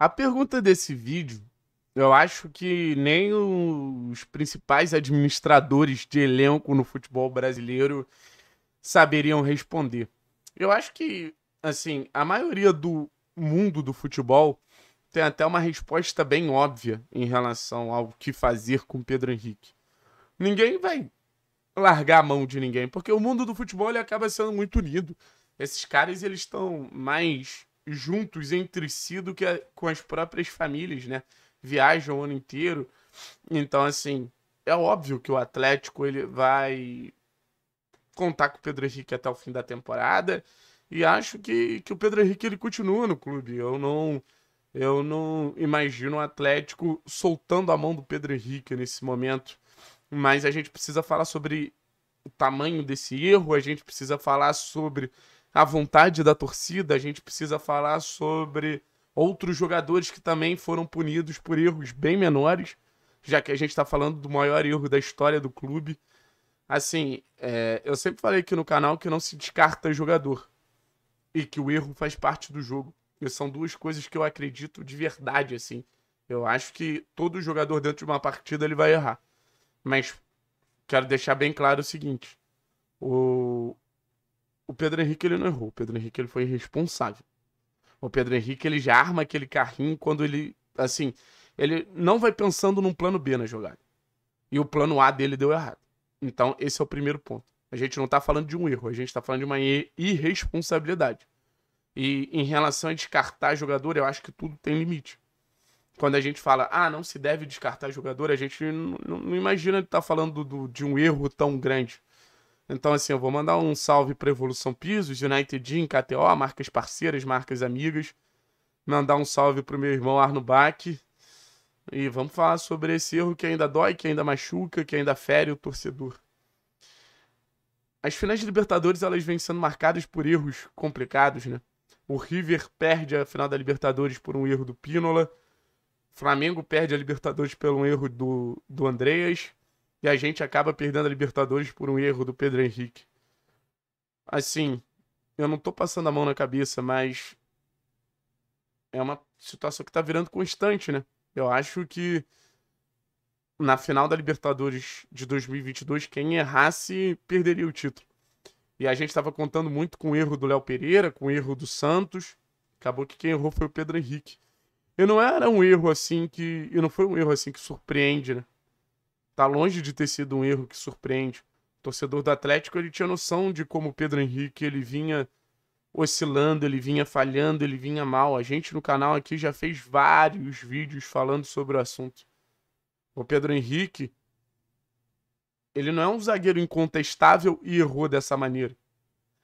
A pergunta desse vídeo, eu acho que nem os principais administradores de elenco no futebol brasileiro saberiam responder. Eu acho que, assim, a maioria do mundo do futebol tem até uma resposta bem óbvia em relação ao que fazer com Pedro Henrique. Ninguém vai largar a mão de ninguém, porque o mundo do futebol ele acaba sendo muito unido. Esses caras eles estão mais juntos entre si do que a, com as próprias famílias, né? Viajam o ano inteiro. Então, assim, é óbvio que o Atlético ele vai contar com o Pedro Henrique até o fim da temporada. E acho que, que o Pedro Henrique ele continua no clube. Eu não eu não imagino o Atlético soltando a mão do Pedro Henrique nesse momento. Mas a gente precisa falar sobre o tamanho desse erro, a gente precisa falar sobre a vontade da torcida, a gente precisa falar sobre outros jogadores que também foram punidos por erros bem menores, já que a gente está falando do maior erro da história do clube. Assim, é, eu sempre falei aqui no canal que não se descarta jogador e que o erro faz parte do jogo. E são duas coisas que eu acredito de verdade, assim. Eu acho que todo jogador dentro de uma partida ele vai errar. Mas quero deixar bem claro o seguinte: o, o Pedro Henrique ele não errou, o Pedro Henrique ele foi irresponsável. O Pedro Henrique ele já arma aquele carrinho quando ele, assim, ele não vai pensando num plano B na jogada. E o plano A dele deu errado. Então, esse é o primeiro ponto. A gente não tá falando de um erro, a gente tá falando de uma irresponsabilidade. E em relação a descartar jogador, eu acho que tudo tem limite. Quando a gente fala, ah, não se deve descartar jogador, a gente não, não imagina que tá falando do, de um erro tão grande. Então, assim, eu vou mandar um salve para Evolução Pisos, United Gym, KTO, marcas parceiras, marcas amigas. Mandar um salve para o meu irmão Arno Bach. E vamos falar sobre esse erro que ainda dói, que ainda machuca, que ainda fere o torcedor. As finais de Libertadores, elas vêm sendo marcadas por erros complicados, né? O River perde a final da Libertadores por um erro do Pínola. Flamengo perde a Libertadores pelo erro do, do Andreas e a gente acaba perdendo a Libertadores por um erro do Pedro Henrique. Assim, eu não tô passando a mão na cabeça, mas é uma situação que tá virando constante, né? Eu acho que na final da Libertadores de 2022, quem errasse perderia o título. E a gente estava contando muito com o erro do Léo Pereira, com o erro do Santos. Acabou que quem errou foi o Pedro Henrique. E não era um erro assim que. E não foi um erro assim que surpreende, né? Tá longe de ter sido um erro que surpreende. O torcedor do Atlético ele tinha noção de como o Pedro Henrique ele vinha oscilando, ele vinha falhando, ele vinha mal. A gente no canal aqui já fez vários vídeos falando sobre o assunto. O Pedro Henrique, ele não é um zagueiro incontestável e errou dessa maneira.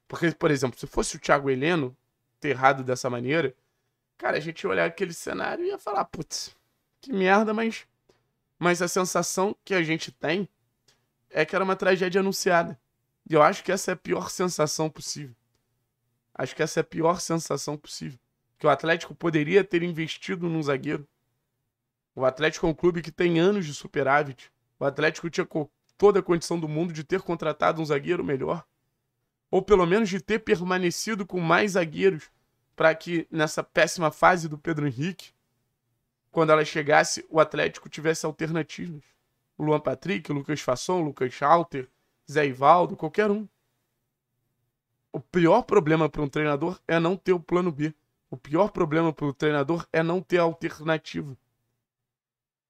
Porque, por exemplo, se fosse o Thiago Heleno ter errado dessa maneira, cara, a gente ia olhar aquele cenário e ia falar, putz, que merda, mas mas a sensação que a gente tem é que era uma tragédia anunciada. E eu acho que essa é a pior sensação possível. Acho que essa é a pior sensação possível. Que o Atlético poderia ter investido num zagueiro. O Atlético é um clube que tem anos de superávit. O Atlético tinha toda a condição do mundo de ter contratado um zagueiro melhor. Ou pelo menos de ter permanecido com mais zagueiros para que nessa péssima fase do Pedro Henrique quando ela chegasse, o Atlético tivesse alternativas. O Luan Patrick, o Lucas Fasson, o Lucas Schalter, Zé Ivaldo, qualquer um. O pior problema para um treinador é não ter o plano B. O pior problema para o treinador é não ter alternativa.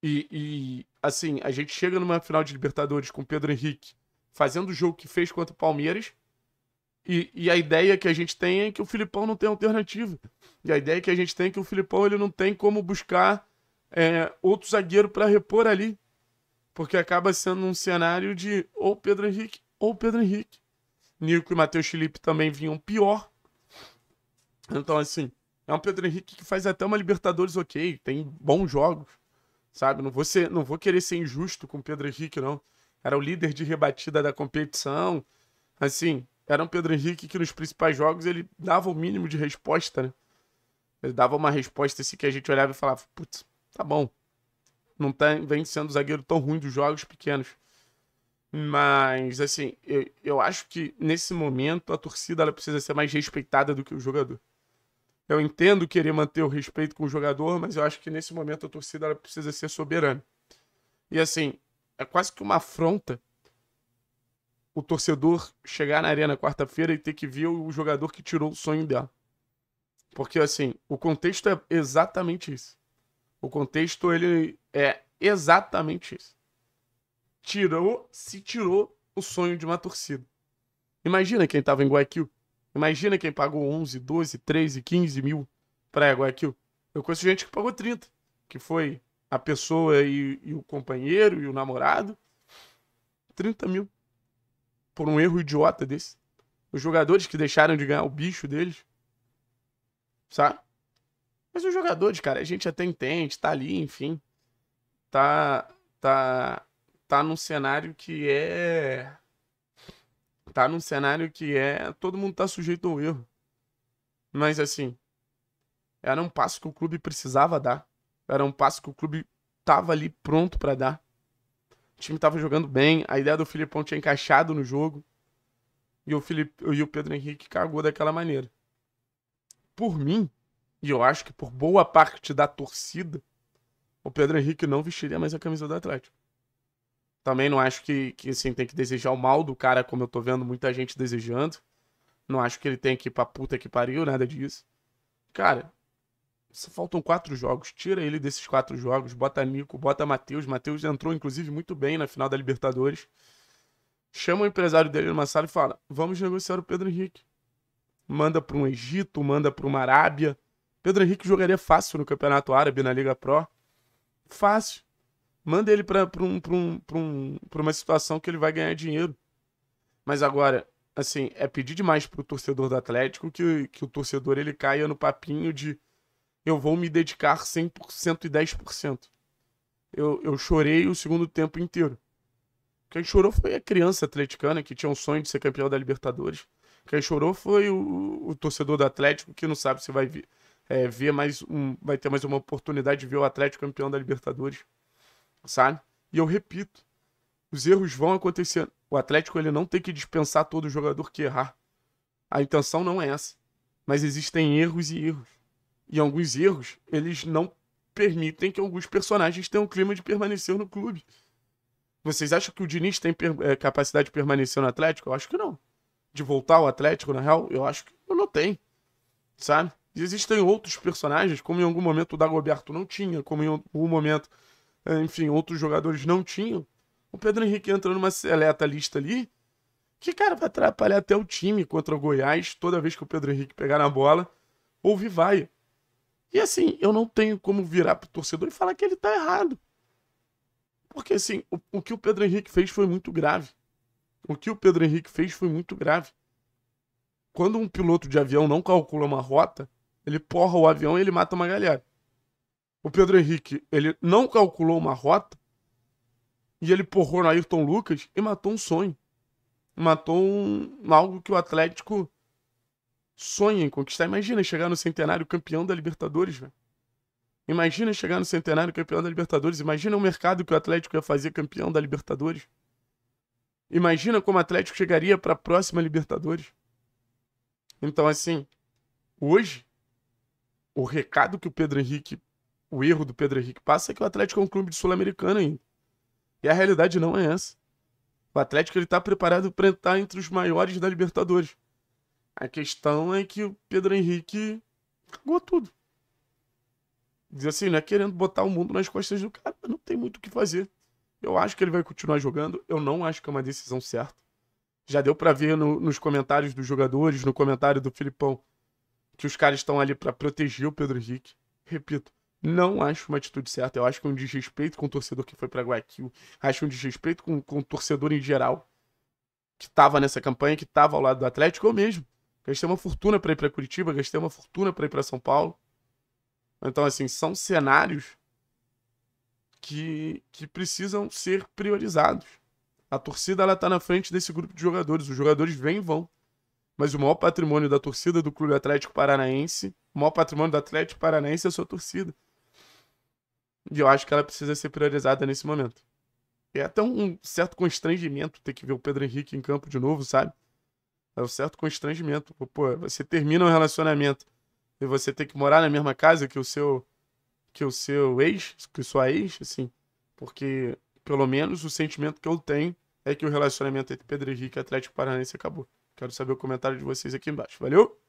E, e, assim, a gente chega numa final de Libertadores com Pedro Henrique fazendo o jogo que fez contra o Palmeiras. E, e, a ideia que a gente tem é que o Filipão não tem alternativa. E a ideia que a gente tem é que o Filipão ele não tem como buscar é, outro zagueiro para repor ali. Porque acaba sendo um cenário de ou Pedro Henrique ou Pedro Henrique. Nico e Matheus Felipe também vinham pior. Então, assim, é um Pedro Henrique que faz até uma Libertadores ok, tem bons jogos, sabe? Não vou, ser, não vou querer ser injusto com o Pedro Henrique, não. Era o líder de rebatida da competição. Assim, era um Pedro Henrique que nos principais jogos ele dava o mínimo de resposta, né? Ele dava uma resposta assim que a gente olhava e falava, putz, tá bom. Não tem, tá vem sendo zagueiro tão ruim dos jogos pequenos. Mas, assim, eu, eu acho que nesse momento a torcida ela precisa ser mais respeitada do que o jogador. Eu entendo querer manter o respeito com o jogador, mas eu acho que nesse momento a torcida ela precisa ser soberana. E, assim, é quase que uma afronta o torcedor chegar na arena quarta-feira e ter que ver o jogador que tirou o sonho dela. Porque, assim, o contexto é exatamente isso. O contexto ele é exatamente isso. Tirou, se tirou o sonho de uma torcida. Imagina quem tava em Guayaquil. Imagina quem pagou 11, 12, 13, 15 mil pra Guayaquil. Eu conheço gente que pagou 30, que foi a pessoa e, e o companheiro e o namorado. 30 mil. Por um erro idiota desse. Os jogadores que deixaram de ganhar o bicho deles. Sabe? Mas os jogadores, cara, a é gente até entende, tá ali, enfim. Tá. Tá. Tá num cenário que é. Tá num cenário que é. Todo mundo tá sujeito a um erro. Mas assim. Era um passo que o clube precisava dar. Era um passo que o clube tava ali pronto para dar. O time tava jogando bem, a ideia do Filipão tinha encaixado no jogo. E o, Felipe, e o Pedro Henrique cagou daquela maneira. Por mim, e eu acho que por boa parte da torcida, o Pedro Henrique não vestiria mais a camisa do Atlético. Também não acho que, que assim, tem que desejar o mal do cara, como eu tô vendo muita gente desejando. Não acho que ele tem que ir pra puta que pariu, nada disso. Cara, só faltam quatro jogos. Tira ele desses quatro jogos, bota Nico, bota Matheus. Matheus entrou, inclusive, muito bem na final da Libertadores. Chama o empresário dele numa sala e fala: vamos negociar o Pedro Henrique. Manda para um Egito, manda para uma Arábia Pedro Henrique jogaria fácil no Campeonato Árabe, na Liga Pro. Fácil. Manda ele pra, um, um, um, uma situação que ele vai ganhar dinheiro. Mas agora, assim, é pedir demais pro torcedor do Atlético que, que o torcedor ele caia no papinho de eu vou me dedicar 100% e 10%. Eu, eu chorei o segundo tempo inteiro. Quem chorou foi a criança atleticana que tinha um sonho de ser campeão da Libertadores. Quem chorou foi o, o torcedor do Atlético que não sabe se vai vir é, ver mais um, vai ter mais uma oportunidade de ver o Atlético campeão da Libertadores, sabe? E eu repito, os erros vão acontecer. O Atlético ele não tem que dispensar todo jogador que errar. A intenção não é essa, mas existem erros e erros. E alguns erros eles não permitem que alguns personagens tenham o clima de permanecer no clube. Vocês acham que o Diniz tem é, capacidade de permanecer no Atlético? Eu acho que não. De voltar ao Atlético, na real, eu acho que não tem. Sabe? existem outros personagens, como em algum momento o Dagoberto não tinha, como em algum momento, é, enfim, outros jogadores não tinham. O Pedro Henrique entra numa seleta lista ali, que, cara, vai atrapalhar até o time contra o Goiás toda vez que o Pedro Henrique pegar na bola. ou vai. E assim, eu não tenho como virar pro torcedor e falar que ele tá errado. Porque assim, o, o que o Pedro Henrique fez foi muito grave. O que o Pedro Henrique fez foi muito grave. Quando um piloto de avião não calcula uma rota, ele porra o avião e ele mata uma galera. O Pedro Henrique, ele não calculou uma rota e ele porrou no Ayrton Lucas e matou um sonho. Matou um, algo que o Atlético sonha em conquistar. Imagina chegar no centenário campeão da Libertadores, velho. Imagina chegar no centenário campeão da Libertadores. Imagina o mercado que o Atlético ia fazer campeão da Libertadores. Imagina como o Atlético chegaria para a próxima Libertadores. Então, assim, hoje o recado que o Pedro Henrique, o erro do Pedro Henrique passa é que o Atlético é um clube de Sul-Americano ainda. E a realidade não é essa. O Atlético ele tá preparado para entrar entre os maiores da Libertadores. A questão é que o Pedro Henrique cagou tudo. Diz assim, não é querendo botar o mundo nas costas do cara, não tem muito o que fazer. Eu acho que ele vai continuar jogando, eu não acho que é uma decisão certa. Já deu para ver no, nos comentários dos jogadores, no comentário do Filipão, que os caras estão ali para proteger o Pedro Henrique. Repito, não acho uma atitude certa. Eu acho que é um desrespeito com o torcedor que foi para Guayaquil. Acho um desrespeito com, com o torcedor em geral que estava nessa campanha, que estava ao lado do Atlético, ou mesmo. Gastei uma fortuna para ir para Curitiba, gastei uma fortuna para ir para São Paulo. Então, assim, são cenários que, que precisam ser priorizados. A torcida ela tá na frente desse grupo de jogadores. Os jogadores vêm e vão mas o maior patrimônio da torcida do Clube Atlético Paranaense, o maior patrimônio do Atlético Paranaense é a sua torcida. E eu acho que ela precisa ser priorizada nesse momento. É até um certo constrangimento ter que ver o Pedro Henrique em campo de novo, sabe? É um certo constrangimento. Pô, você termina um relacionamento e você tem que morar na mesma casa que o seu que o seu ex, que sua ex, assim, porque pelo menos o sentimento que eu tenho é que o relacionamento entre Pedro Henrique e Atlético Paranaense acabou. Quero saber o comentário de vocês aqui embaixo. Valeu!